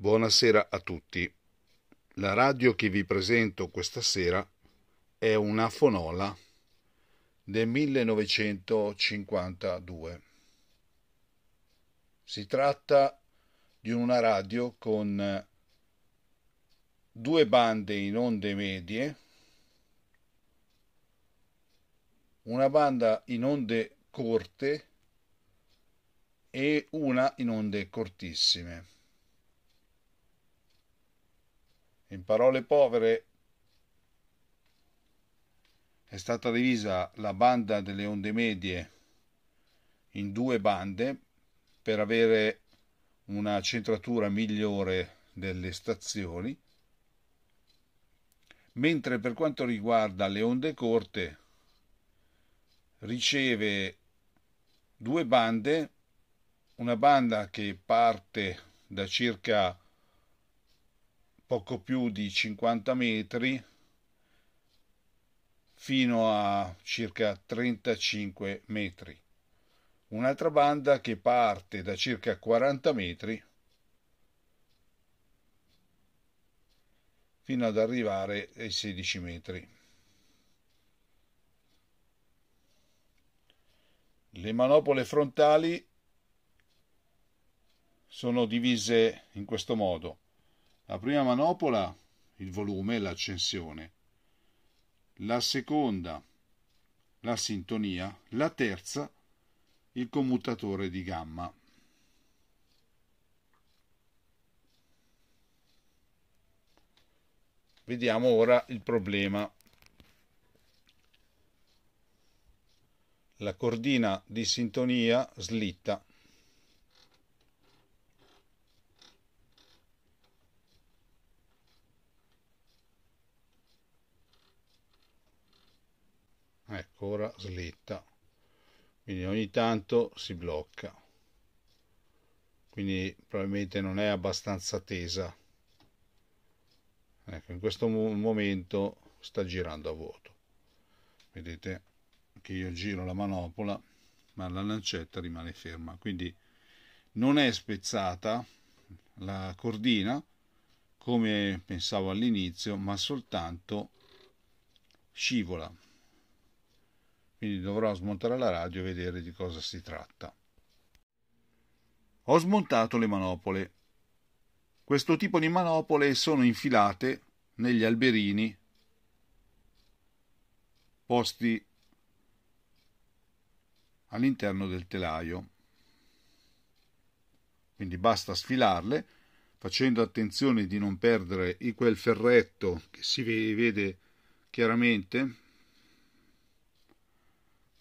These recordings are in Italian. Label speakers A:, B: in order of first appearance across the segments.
A: Buonasera a tutti. La radio che vi presento questa sera è una fonola del 1952. Si tratta di una radio con due bande in onde medie, una banda in onde corte e una in onde cortissime. In parole povere, è stata divisa la banda delle onde medie in due bande per avere una centratura migliore delle stazioni, mentre per quanto riguarda le onde corte riceve due bande, una banda che parte da circa poco più di 50 metri fino a circa 35 metri. Un'altra banda che parte da circa 40 metri fino ad arrivare ai 16 metri. Le manopole frontali sono divise in questo modo la prima manopola, il volume l'accensione. La seconda, la sintonia. La terza, il commutatore di gamma. Vediamo ora il problema. La cordina di sintonia slitta ecco ora slitta quindi ogni tanto si blocca quindi probabilmente non è abbastanza tesa ecco in questo momento sta girando a vuoto vedete che io giro la manopola ma la lancetta rimane ferma quindi non è spezzata la cordina come pensavo all'inizio ma soltanto scivola quindi dovrò smontare la radio e vedere di cosa si tratta. Ho smontato le manopole. Questo tipo di manopole sono infilate negli alberini posti all'interno del telaio. Quindi basta sfilarle facendo attenzione di non perdere quel ferretto che si vede chiaramente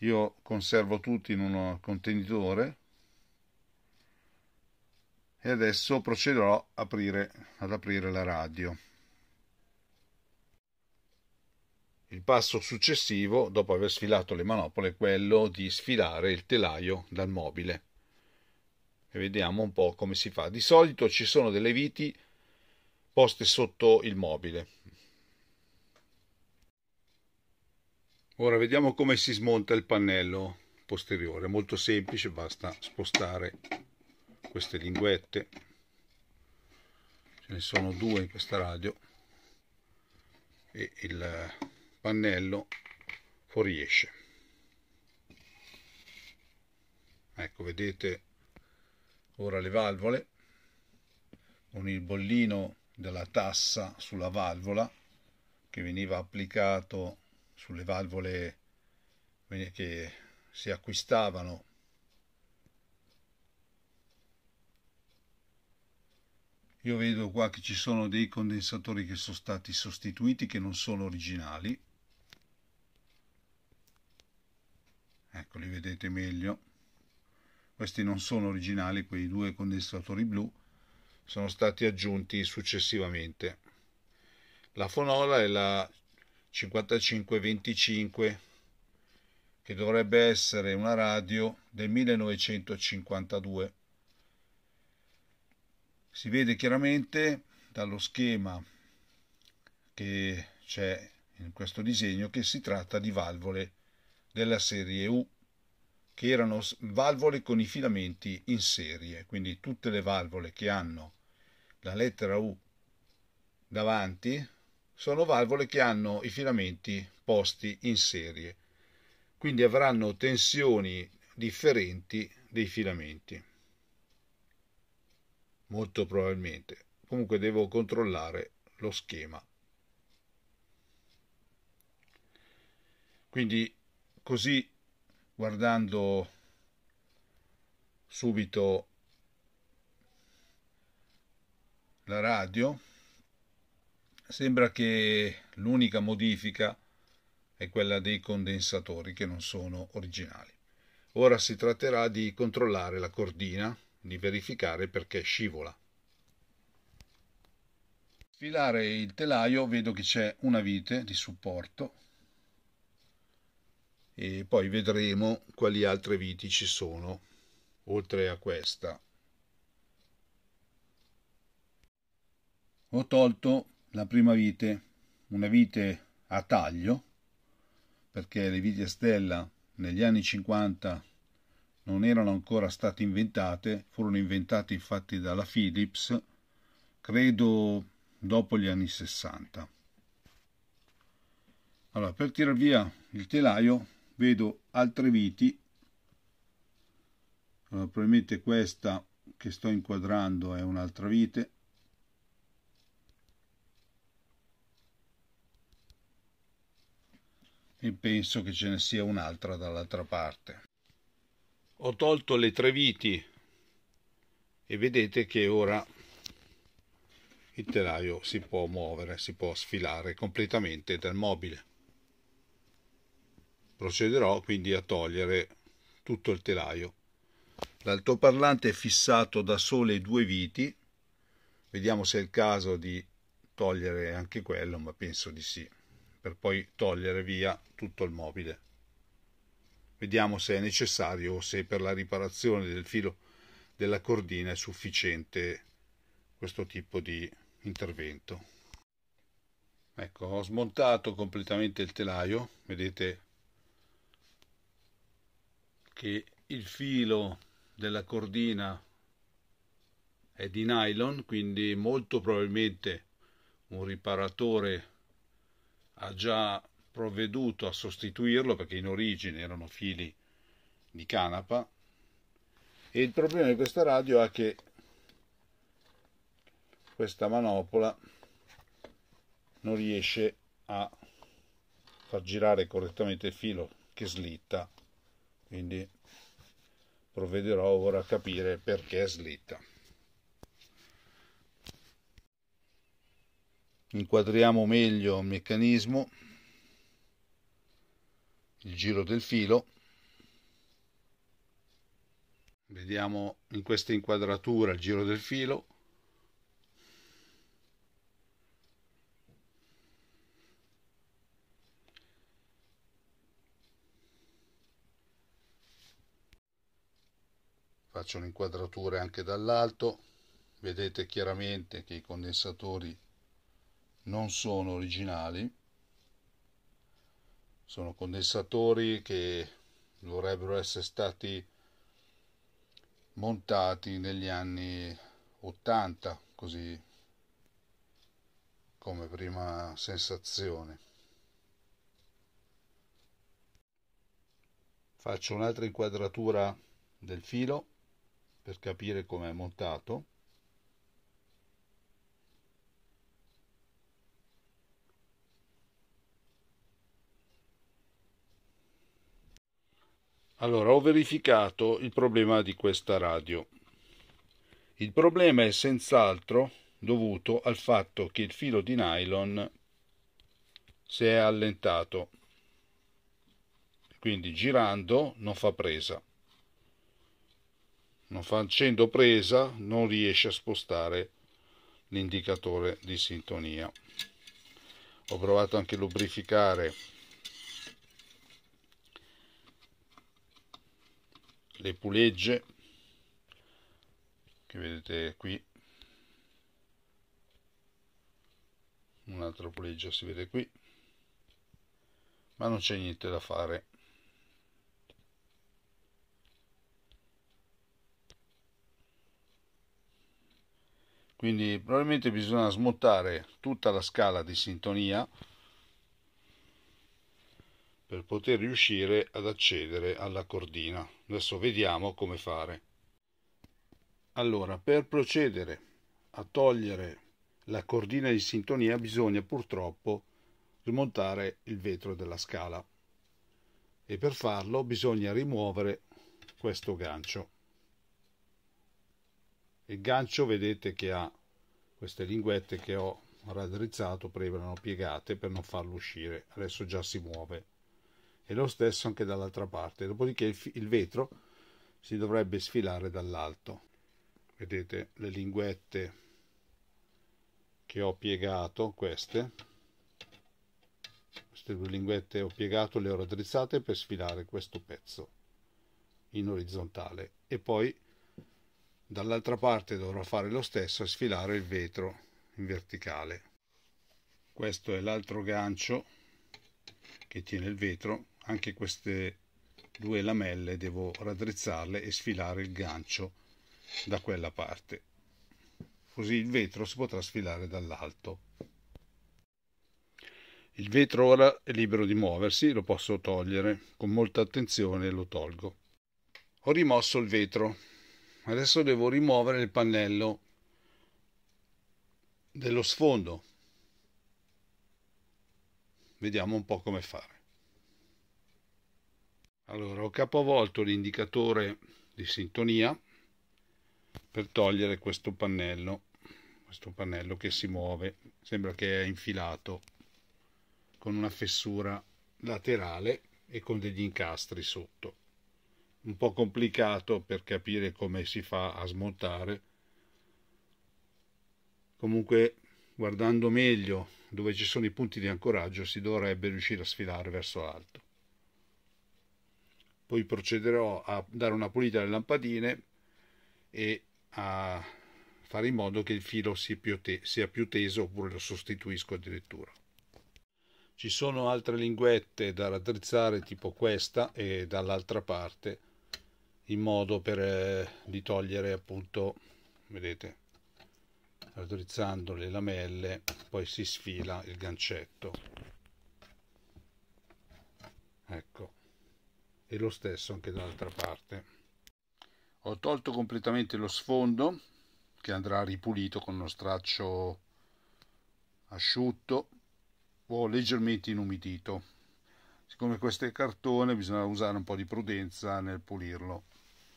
A: io conservo tutti in un contenitore e adesso procederò ad aprire, ad aprire la radio. Il passo successivo, dopo aver sfilato le manopole, è quello di sfilare il telaio dal mobile. E vediamo un po' come si fa. Di solito ci sono delle viti poste sotto il mobile, Ora vediamo come si smonta il pannello posteriore, molto semplice, basta spostare queste linguette, ce ne sono due in questa radio e il pannello fuoriesce. Ecco, vedete ora le valvole con il bollino della tassa sulla valvola che veniva applicato sulle valvole che si acquistavano io vedo qua che ci sono dei condensatori che sono stati sostituiti che non sono originali ecco li vedete meglio questi non sono originali quei due condensatori blu sono stati aggiunti successivamente la fonola è la 5525 che dovrebbe essere una radio del 1952. Si vede chiaramente dallo schema che c'è in questo disegno che si tratta di valvole della serie U che erano valvole con i filamenti in serie, quindi tutte le valvole che hanno la lettera U davanti sono valvole che hanno i filamenti posti in serie, quindi avranno tensioni differenti dei filamenti. Molto probabilmente. Comunque devo controllare lo schema. Quindi così guardando subito la radio Sembra che l'unica modifica è quella dei condensatori che non sono originali. Ora si tratterà di controllare la cordina, di verificare perché scivola. Sfilare il telaio vedo che c'è una vite di supporto e poi vedremo quali altre viti ci sono oltre a questa. Ho tolto la prima vite, una vite a taglio, perché le viti a stella negli anni 50 non erano ancora state inventate, furono inventate infatti dalla Philips, credo dopo gli anni 60. Allora, per tirar via il telaio vedo altre viti, allora, probabilmente questa che sto inquadrando è un'altra vite, e penso che ce ne sia un'altra dall'altra parte. Ho tolto le tre viti e vedete che ora il telaio si può muovere, si può sfilare completamente dal mobile. Procederò quindi a togliere tutto il telaio. L'altoparlante è fissato da sole due viti, vediamo se è il caso di togliere anche quello, ma penso di sì per poi togliere via tutto il mobile. Vediamo se è necessario o se per la riparazione del filo della cordina è sufficiente questo tipo di intervento. Ecco, ho smontato completamente il telaio, vedete che il filo della cordina è di nylon, quindi molto probabilmente un riparatore ha già provveduto a sostituirlo perché in origine erano fili di canapa e il problema di questa radio è che questa manopola non riesce a far girare correttamente il filo che slitta quindi provvederò ora a capire perché è slitta inquadriamo meglio il meccanismo, il giro del filo, vediamo in questa inquadratura il giro del filo, faccio un'inquadratura anche dall'alto, vedete chiaramente che i condensatori non sono originali, sono condensatori che dovrebbero essere stati montati negli anni 80, così come prima sensazione. Faccio un'altra inquadratura del filo per capire come è montato. Allora, ho verificato il problema di questa radio. Il problema è senz'altro dovuto al fatto che il filo di nylon si è allentato, quindi girando non fa presa. Non facendo presa non riesce a spostare l'indicatore di sintonia. Ho provato anche a lubrificare le pulegge che vedete qui un'altra puleggia si vede qui ma non c'è niente da fare quindi probabilmente bisogna smontare tutta la scala di sintonia per poter riuscire ad accedere alla cordina. Adesso vediamo come fare. Allora, per procedere a togliere la cordina di sintonia bisogna purtroppo rimontare il vetro della scala e per farlo bisogna rimuovere questo gancio. Il gancio vedete che ha queste linguette che ho raddrizzato, prima erano piegate per non farlo uscire, adesso già si muove e lo stesso anche dall'altra parte, dopodiché il, vetro si dovrebbe sfilare dall'alto. Vedete le linguette che ho piegato, queste, queste due linguette ho piegato, le ho raddrizzate per sfilare questo pezzo in orizzontale e poi dall'altra parte dovrò fare lo stesso e sfilare il vetro in verticale. Questo è l'altro gancio che tiene il vetro anche queste due lamelle devo raddrizzarle e sfilare il gancio da quella parte così il vetro si potrà sfilare dall'alto il vetro ora è libero di muoversi lo posso togliere con molta attenzione lo tolgo ho rimosso il vetro adesso devo rimuovere il pannello dello sfondo vediamo un po' come fare allora, ho capovolto l'indicatore di sintonia per togliere questo pannello, questo pannello che si muove, sembra che è infilato con una fessura laterale e con degli incastri sotto. Un po' complicato per capire come si fa a smontare. Comunque, guardando meglio dove ci sono i punti di ancoraggio, si dovrebbe riuscire a sfilare verso l'alto poi procederò a dare una pulita alle lampadine e a fare in modo che il filo sia più, te- sia più teso oppure lo sostituisco addirittura. Ci sono altre linguette da raddrizzare tipo questa e dall'altra parte in modo per, eh, di togliere appunto, vedete, raddrizzando le lamelle poi si sfila il gancetto. Ecco e lo stesso anche dall'altra parte. Ho tolto completamente lo sfondo che andrà ripulito con uno straccio asciutto o leggermente inumidito. Siccome questo è cartone bisogna usare un po' di prudenza nel pulirlo.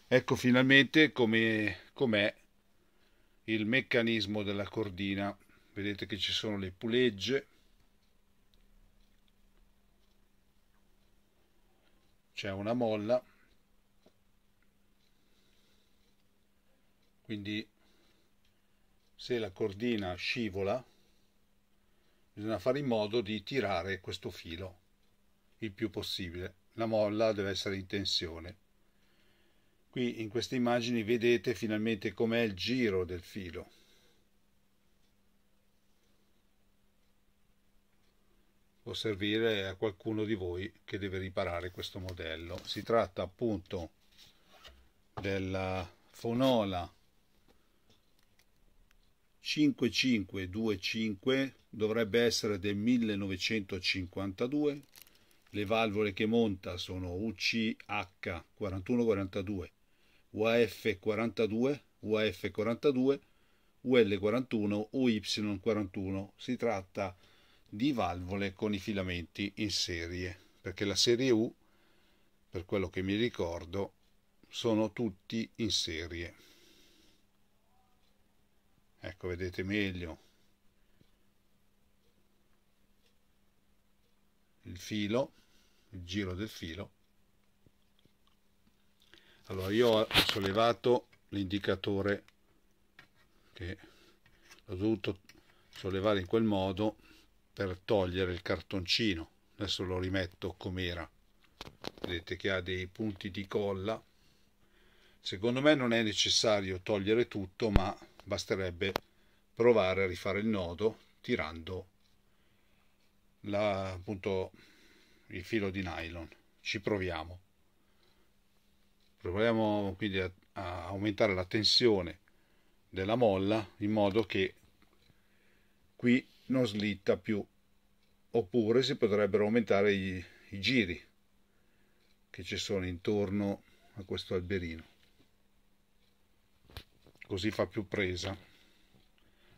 A: Ecco finalmente com'è, com'è il meccanismo della cordina. Vedete che ci sono le pulegge c'è una molla quindi se la cordina scivola bisogna fare in modo di tirare questo filo il più possibile la molla deve essere in tensione qui in queste immagini vedete finalmente com'è il giro del filo può servire a qualcuno di voi che deve riparare questo modello. Si tratta appunto della fonola 5525 dovrebbe essere del 1952 le valvole che monta sono UCH4142 UAF42 UAF42 UL41 UY41 si tratta di di valvole con i filamenti in serie, perché la serie U, per quello che mi ricordo, sono tutti in serie. Ecco, vedete meglio il filo, il giro del filo. Allora, io ho sollevato l'indicatore che ho dovuto sollevare in quel modo per togliere il cartoncino adesso lo rimetto com'era vedete che ha dei punti di colla secondo me non è necessario togliere tutto ma basterebbe provare a rifare il nodo tirando la, appunto il filo di nylon ci proviamo proviamo quindi a, a aumentare la tensione della molla in modo che qui non slitta più oppure si potrebbero aumentare i, i giri che ci sono intorno a questo alberino così fa più presa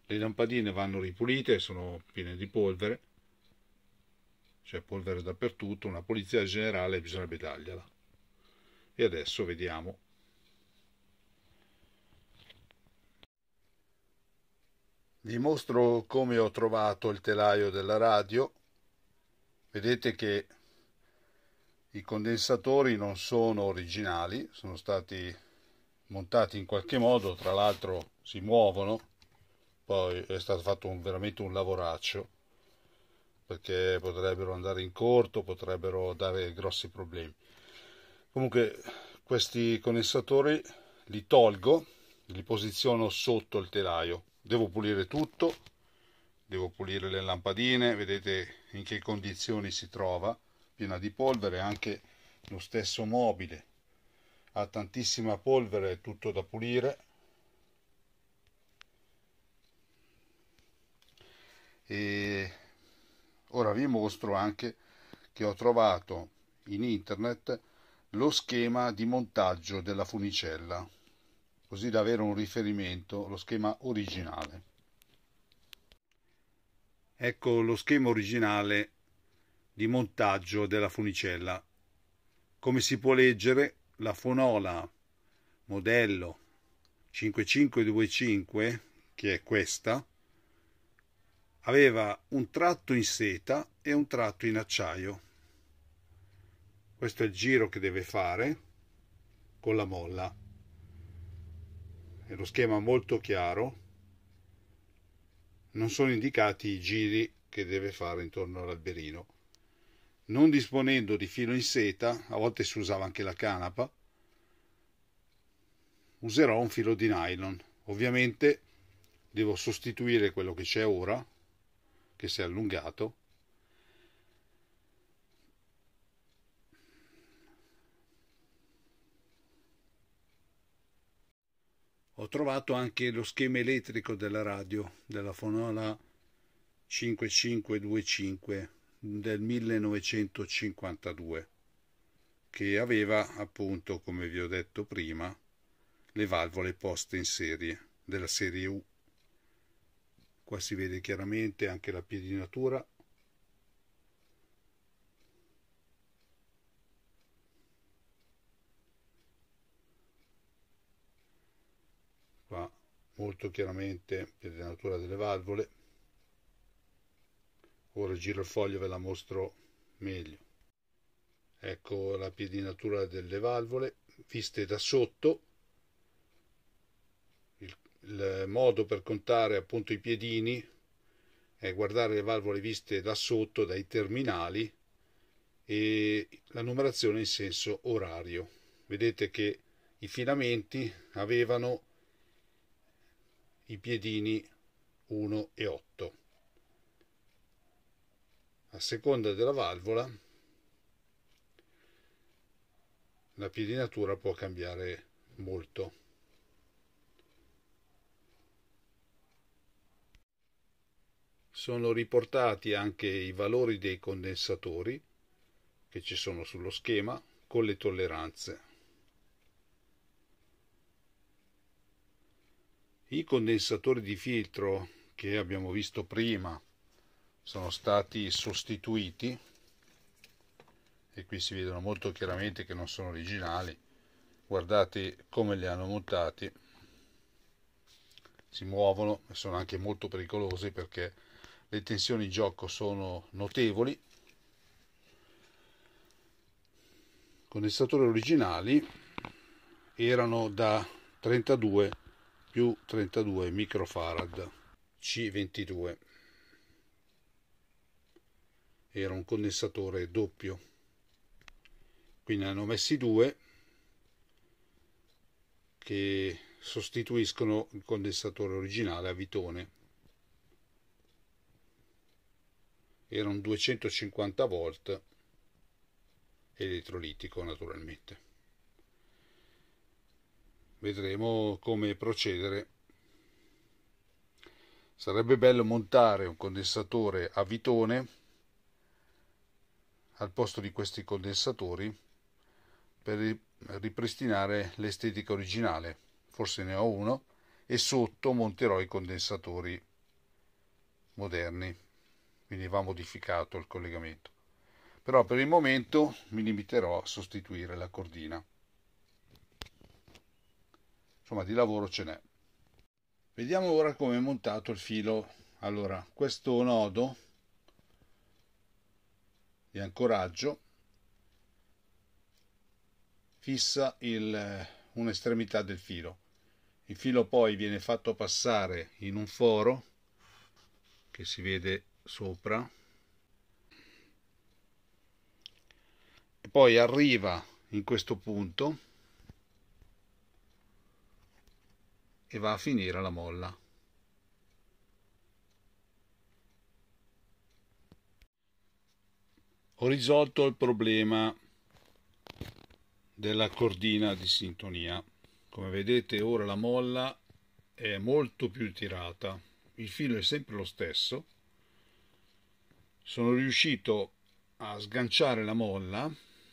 A: le lampadine vanno ripulite sono piene di polvere c'è polvere dappertutto una pulizia generale bisognerebbe dargliela e adesso vediamo vi mostro come ho trovato il telaio della radio vedete che i condensatori non sono originali sono stati montati in qualche modo tra l'altro si muovono poi è stato fatto un, veramente un lavoraccio perché potrebbero andare in corto potrebbero dare grossi problemi comunque questi condensatori li tolgo li posiziono sotto il telaio devo pulire tutto devo pulire le lampadine vedete in che condizioni si trova piena di polvere anche lo stesso mobile ha tantissima polvere è tutto da pulire e ora vi mostro anche che ho trovato in internet lo schema di montaggio della funicella così da avere un riferimento lo schema originale. Ecco lo schema originale di montaggio della funicella. Come si può leggere, la fonola modello 5525, che è questa, aveva un tratto in seta e un tratto in acciaio. Questo è il giro che deve fare con la molla è lo schema molto chiaro, non sono indicati i giri che deve fare intorno all'alberino. Non disponendo di filo in seta, a volte si usava anche la canapa, userò un filo di nylon. Ovviamente devo sostituire quello che c'è ora, che si è allungato, Ho trovato anche lo schema elettrico della radio, della Fonola 5525 del 1952, che aveva appunto, come vi ho detto prima, le valvole poste in serie, della serie U. Qua si vede chiaramente anche la piedinatura molto chiaramente per la natura delle valvole ora giro il foglio e ve la mostro meglio ecco la piedinatura delle valvole viste da sotto il, il modo per contare appunto i piedini è guardare le valvole viste da sotto dai terminali e la numerazione in senso orario vedete che i filamenti avevano i piedini 1 e 8. A seconda della valvola la piedinatura può cambiare molto. Sono riportati anche i valori dei condensatori che ci sono sullo schema con le tolleranze. I condensatori di filtro che abbiamo visto prima sono stati sostituiti e qui si vedono molto chiaramente che non sono originali guardate come li hanno montati si muovono e sono anche molto pericolosi perché le tensioni in gioco sono notevoli condensatori originali erano da 32 più 32 microfarad C22 era un condensatore doppio quindi ne hanno messi due che sostituiscono il condensatore originale a vitone era un 250 volt elettrolitico naturalmente vedremo come procedere. Sarebbe bello montare un condensatore a vitone al posto di questi condensatori per ripristinare l'estetica originale. Forse ne ho uno e sotto monterò i condensatori moderni. Quindi va modificato il collegamento. Però per il momento mi limiterò a sostituire la cordina insomma di lavoro ce n'è. Vediamo ora come è montato il filo. Allora, questo nodo di ancoraggio fissa il, un'estremità del filo. Il filo poi viene fatto passare in un foro che si vede sopra e poi arriva in questo punto e va a finire alla molla. Ho risolto il problema della cordina di sintonia. Come vedete ora la molla è molto più tirata, il filo è sempre lo stesso. Sono riuscito a sganciare la molla,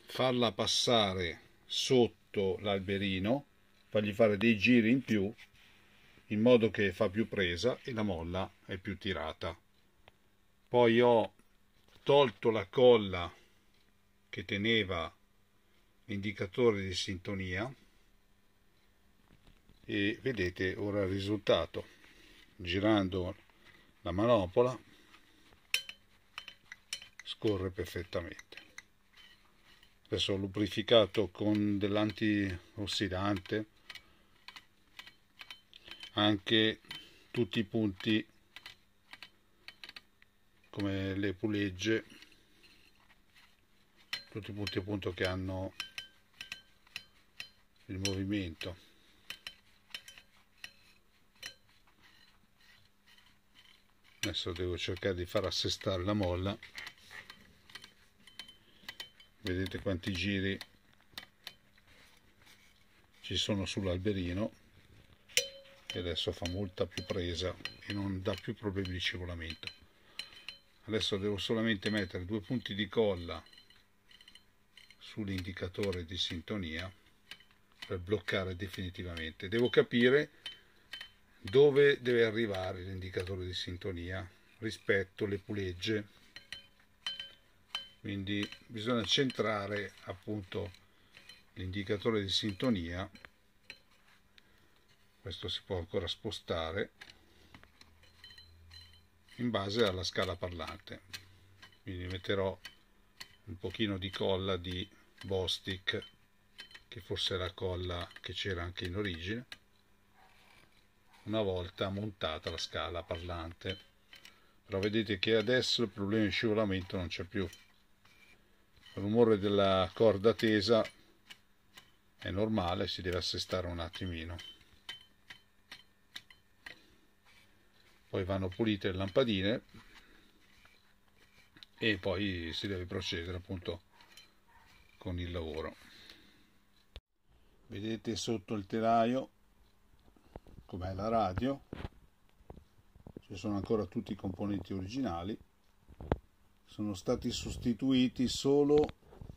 A: farla passare sotto l'alberino, fargli fare dei giri in più in modo che fa più presa e la molla è più tirata. Poi ho tolto la colla che teneva l'indicatore di sintonia e vedete ora il risultato. Girando la manopola scorre perfettamente. Adesso ho lubrificato con dell'antiossidante anche tutti i punti come le pulegge tutti i punti appunto che hanno il movimento adesso devo cercare di far assestare la molla vedete quanti giri ci sono sull'alberino che adesso fa molta più presa e non dà più problemi di scivolamento adesso devo solamente mettere due punti di colla sull'indicatore di sintonia per bloccare definitivamente devo capire dove deve arrivare l'indicatore di sintonia rispetto alle pulegge quindi bisogna centrare appunto l'indicatore di sintonia questo si può ancora spostare in base alla scala parlante quindi metterò un pochino di colla di Bostic che forse è la colla che c'era anche in origine una volta montata la scala parlante però vedete che adesso il problema di scivolamento non c'è più il rumore della corda tesa è normale si deve assestare un attimino poi vanno pulite le lampadine e poi si deve procedere appunto con il lavoro vedete sotto il telaio com'è la radio ci sono ancora tutti i componenti originali sono stati sostituiti solo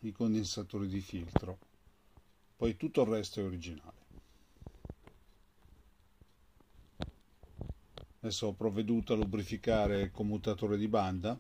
A: i condensatori di filtro poi tutto il resto è originale Adesso ho provveduto a lubrificare il commutatore di banda